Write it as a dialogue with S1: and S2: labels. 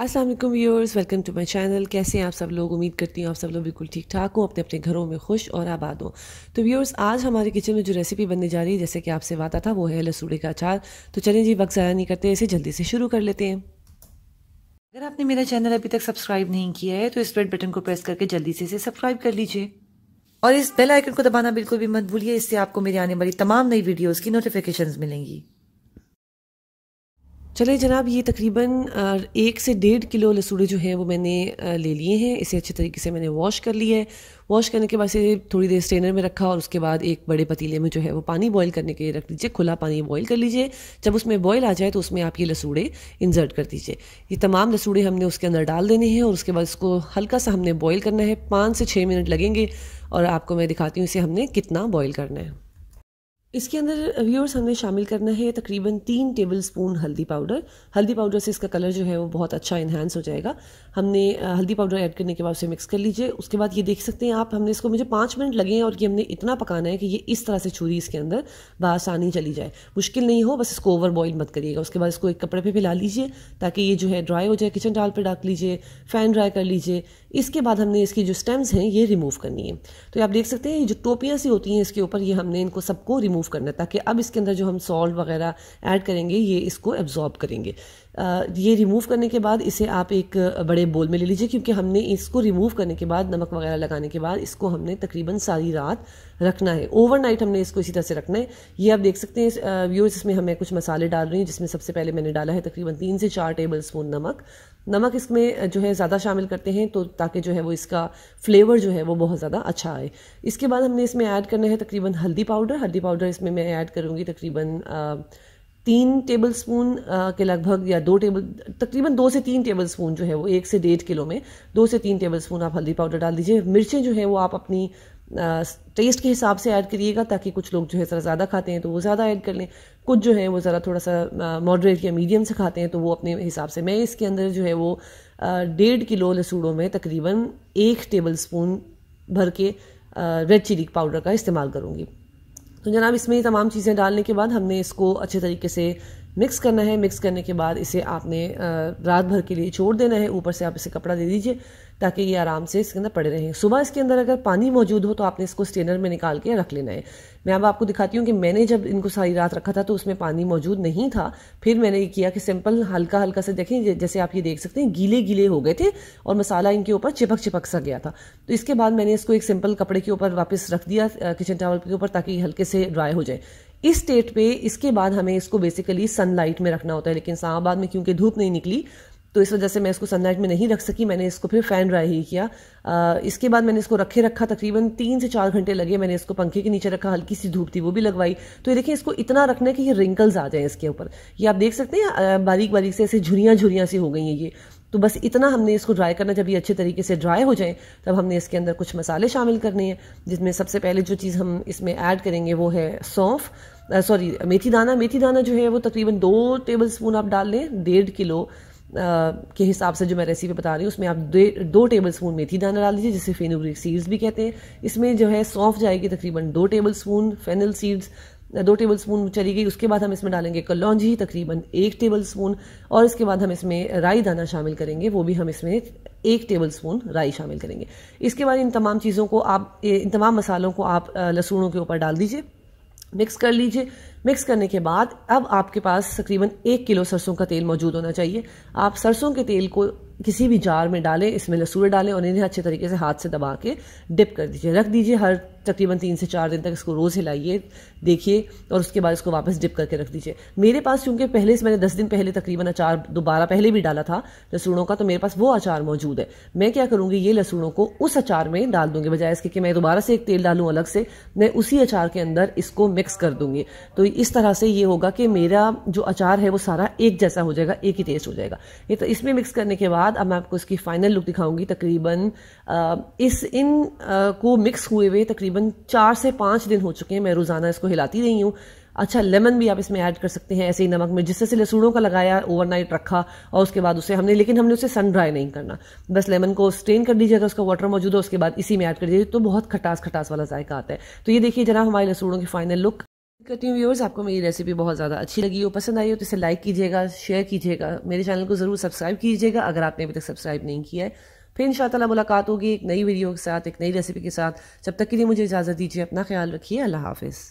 S1: Aslam viewers welcome to my channel कैसे हैं आप सब लोग उम्मीद करती हूँ आप सब लोग बिल्कुल ठीक ठाक हो अपने अपने घरों में खुश और आबाद हो तो व्यूअर्स आज हमारे किचन में जो रेसिपी बनने जा रही है जैसे कि आपसे वादा था वो है लसूड़े का अचार तो चलें जी वक्त ज़ाया नहीं करते इसे जल्दी से शुरू कर लेते हैं अगर आपने मेरा चैनल अभी तक सब्सक्राइब नहीं किया है तो इस रेड बटन को प्रेस करके जल्दी से इसे सब्सक्राइब कर लीजिए और इस बेल आइकन को दबाना बिल्कुल भी मत भूलिए इससे आपको मेरी आने वाली तमाम नई वीडियोज़ की नोटिफिकेशन मिलेंगी चले जनाब ये तकरीबन एक से डेढ़ किलो लसूड़े जो हैं वो मैंने ले लिए हैं इसे अच्छे तरीके से मैंने वॉश कर लिया है वॉश करने के बाद इसे थोड़ी देर स्ट्रेनर में रखा और उसके बाद एक बड़े पतीले में जो है वो पानी बॉईल करने के लिए रख लीजिए खुला पानी बॉईल कर लीजिए जब उसमें बॉईल आ जाए तो उसमें आप ये लसूड़े इन्जर्ट कर दीजिए ये तमाम लसूड़े हमने उसके अंदर डाल देने हैं और उसके बाद इसको हल्का सा हमने बॉयल करना है पाँच से छः मिनट लगेंगे और आपको मैं दिखाती हूँ इसे हमने कितना बॉयल करना है इसके अंदर व्यूअर्स हमने शामिल करना है तकरीबन तीन टेबल स्पून हल्दी पाउडर हल्दी पाउडर से इसका कलर जो है वो बहुत अच्छा इन्हांस हो जाएगा हमने हल्दी पाउडर ऐड करने के बाद उसे मिक्स कर लीजिए उसके बाद ये देख सकते हैं आप हमने इसको मुझे पाँच मिनट लगे हैं और ये हमने इतना पकाना है कि ये इस तरह से छुरी इसके अंदर बसानी चली जाए मुश्किल नहीं हो बस इसको ओवर बॉयल मत करिएगा उसके बाद इसको एक कपड़े पर फैला लीजिए ताकि ये जो है ड्राई हो जाए किचन डाल पर डाल लीजिए फ़ैन ड्राई कर लीजिए इसके बाद हमने इसकी जो स्टेम्स हैं ये रिमूव करनी है तो आप देख सकते हैं ये जो टोपियाँ सी होती हैं इसके ऊपर ये हमने इनको सबको रिमूव करना है ताकि अब इसके अंदर जो हम सॉल्ट वगैरह ऐड करेंगे ये इसको एब्जॉर्ब करेंगे ये रिमूव करने के बाद इसे आप एक बड़े बोल में ले लीजिए क्योंकि हमने इसको रिमूव करने के बाद नमक वगैरह लगाने के बाद इसको हमने तकरीबन सारी रात रखना है ओवरनाइट हमने इसको इसी तरह से रखना है ये आप देख सकते हैं व्यूअर्स इसमें हमें कुछ मसाले डाल रही हैं जिसमें सबसे पहले मैंने डाला है तकरीबन तीन से चार टेबल स्पून नमक नमक इसमें जो है ज़्यादा शामिल करते हैं तो ताकि जो है वो इसका फ्लेवर जो है वो बहुत ज़्यादा अच्छा आए इसके बाद हमने इसमें ऐड करना है तकरीबन हल्दी पाउडर हल्दी पाउडर इसमें मैं ऐड करूँगी तकरीबन तीन टेबल स्पून uh, के लगभग या दो टेबल तकरीबन दो से तीन टेबल स्पून जो है वो एक से डेढ़ किलो में दो से तीन टेबल स्पून आप हल्दी पाउडर डाल दीजिए मिर्चें जो है वो आप अपनी टेस्ट uh, के हिसाब से ऐड करिएगा ताकि कुछ लोग जो है ज़रा ज़्यादा खाते हैं तो वो ज़्यादा ऐड कर लें कुछ जो है वो ज़रा थोड़ा सा मॉडरेट uh, या मीडियम से खाते हैं तो वो अपने हिसाब से मैं इसके अंदर जो है वो डेढ़ किलो लसूड़ों में तकरीबन एक टेबल स्पून भर के रेड चिली पाउडर का इस्तेमाल करूँगी तो जनाब इसमें ये तमाम चीज़ें डालने के बाद हमने इसको अच्छे तरीके से मिक्स करना है मिक्स करने के बाद इसे आपने रात भर के लिए छोड़ देना है ऊपर से आप इसे कपड़ा दे दीजिए ताकि ये आराम से इसके अंदर पड़े रहें सुबह इसके अंदर अगर पानी मौजूद हो तो आपने इसको स्टेनर में निकाल के रख लेना है मैं अब आपको दिखाती हूँ कि मैंने जब इनको सारी रात रखा था तो उसमें पानी मौजूद नहीं था फिर मैंने ये किया कि सिंपल हल्का हल्का से देखें जैसे आप ये देख सकते हैं गीले गीले हो गए थे और मसाला इनके ऊपर चिपक चिपक सा गया था तो इसके बाद मैंने इसको एक सिंपल कपड़े के ऊपर वापस रख दिया किचन टावल के ऊपर ताकि हल्के से ड्राई हो जाए इस स्टेट पे इसके बाद हमें इसको बेसिकली सनलाइट में रखना होता है लेकिन इस्लामाबाद में क्योंकि धूप नहीं निकली तो इस वजह से मैं इसको सनलाइट में नहीं रख सकी मैंने इसको फिर फ़ैन ड्राई ही किया आ, इसके बाद मैंने इसको रखे रखा तकरीबन तीन से चार घंटे लगे मैंने इसको पंखे के नीचे रखा हल्की सी धूप थी वो भी लगवाई तो ये देखिए इसको इतना रखना है कि ये रिंकल्स आ जाएं इसके ऊपर ये आप देख सकते हैं बारीक बारीक से ऐसे झुरियाँ झुरियाँ सी हो गई हैं ये तो बस इतना हमने इसको ड्राई करना जब ये अच्छे तरीके से ड्राई हो जाए तब हमने इसके अंदर कुछ मसाले शामिल करने हैं जिसमें सबसे पहले जो चीज़ हम इसमें ऐड करेंगे वो है सौंफ सॉरी मेथी दाना मेथी दाना जो है वो तकरीबन दो टेबल स्पून आप डाल लें डेढ़ किलो के हिसाब से जो मैं रेसिपी बता रही हूँ उसमें आप दो टेबल स्पून मेथी दाना डाल दीजिए जिसे फेनुग्रिक सीड्स भी कहते हैं इसमें जो है सौंफ जाएगी तकरीबन दो टेबल स्पून फेनल सीड्स दो टेबल स्पून चली गई उसके बाद हम इसमें डालेंगे कलौजी तकरीबन एक टेबल स्पून और इसके बाद हम इसमें राई दाना शामिल करेंगे वो भी हम इसमें एक टेबल स्पून राई शामिल करेंगे इसके बाद इन तमाम चीज़ों को आप इन तमाम मसालों को आप लहसुनों के ऊपर डाल दीजिए मिक्स कर लीजिए मिक्स करने के बाद अब आपके पास तकरीबन एक किलो सरसों का तेल मौजूद होना चाहिए आप सरसों के तेल को किसी भी जार में डालें इसमें लसूर डालें और इन्हें अच्छे तरीके से हाथ से दबा के डिप कर दीजिए रख दीजिए हर तकरीबन तीन से चार दिन तक इसको रोज़ हिलाइए देखिए और उसके बाद इसको वापस डिप करके रख दीजिए मेरे पास क्योंकि पहले से मैंने दस दिन पहले तकरीबन अचार दोबारा पहले भी डाला था लसूड़ों का तो मेरे पास वो अचार मौजूद है मैं क्या करूँगी ये लसूणों को उस अचार में डाल दूंगी बजाय इसके कि मैं दोबारा से एक तेल डालूँ अलग से मैं उसी अचार के अंदर इसको मिक्स कर दूंगी तो इस तरह से ये होगा कि मेरा जो अचार है वो सारा एक जैसा हो जाएगा एक ही टेस्ट हो जाएगा ये तो इसमें मिक्स करने के बाद अब मैं आपको इसकी फाइनल लुक दिखाऊंगी तकरीबन इस इन को मिक्स हुए हुए तकरीबन तकरीबन चार से पांच दिन हो चुके हैं मैं रोज़ाना इसको हिलाती रही हूँ अच्छा लेमन भी आप इसमें ऐड कर सकते हैं ऐसे ही नमक में जिससे से लसूड़ों का लगाया ओवरनाइट रखा और उसके बाद उसे हमने लेकिन हमने उसे सन ड्राई नहीं करना बस लेमन को स्ट्रेन कर दीजिए अगर उसका वाटर मौजूद है उसके बाद इसी में ऐड कर दीजिए तो बहुत खटास खटास वाला जायका आता है तो ये देखिए जरा हमारे लसूड़ों की फाइनल लुक करती हूँ व्यवर्स आपको मेरी रेसिपी बहुत ज़्यादा अच्छी लगी हो पसंद आई हो तो इसे लाइक कीजिएगा शेयर कीजिएगा मेरे चैनल को ज़रूर सब्सक्राइब कीजिएगा अगर आपने अभी तक सब्सक्राइब नहीं किया है फिर इन शाला मुलाकात होगी एक नई वीडियो के साथ एक नई रेसिपी के साथ जब तक के लिए मुझे इजाज़त दीजिए अपना ख्याल रखिए अल्लाह हाफिज़